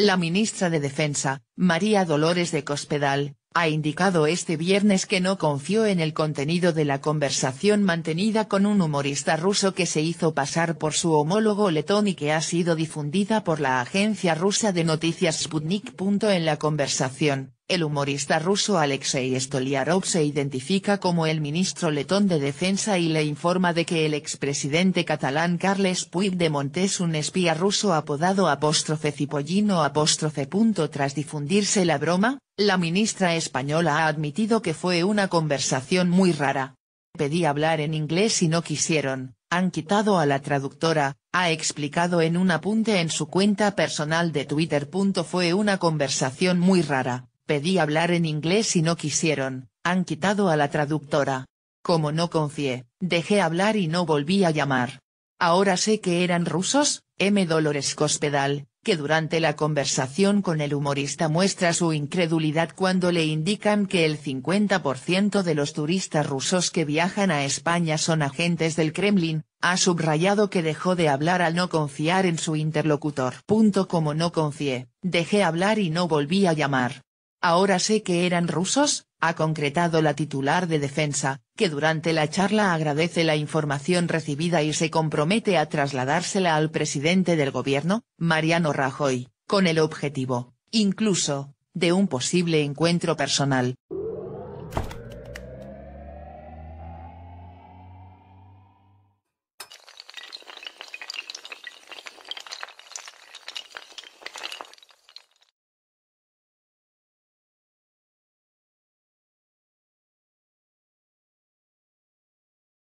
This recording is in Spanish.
La ministra de Defensa, María Dolores de Cospedal, ha indicado este viernes que no confió en el contenido de la conversación mantenida con un humorista ruso que se hizo pasar por su homólogo letón y que ha sido difundida por la agencia rusa de noticias Sputnik. En la conversación, el humorista ruso Alexei Stoliarov se identifica como el ministro letón de defensa y le informa de que el expresidente catalán Carles Puigdemont es un espía ruso apodado apóstrofe cipollino apóstrofe. Tras difundirse la broma, la ministra española ha admitido que fue una conversación muy rara. Pedí hablar en inglés y no quisieron, han quitado a la traductora, ha explicado en un apunte en su cuenta personal de Twitter. Fue una conversación muy rara, pedí hablar en inglés y no quisieron, han quitado a la traductora. Como no confié, dejé hablar y no volví a llamar. Ahora sé que eran rusos, M. Dolores Cospedal, que durante la conversación con el humorista muestra su incredulidad cuando le indican que el 50% de los turistas rusos que viajan a España son agentes del Kremlin, ha subrayado que dejó de hablar al no confiar en su interlocutor. Punto como no confié, dejé hablar y no volví a llamar, Ahora sé que eran rusos, ha concretado la titular de defensa, que durante la charla agradece la información recibida y se compromete a trasladársela al presidente del gobierno, Mariano Rajoy, con el objetivo, incluso, de un posible encuentro personal.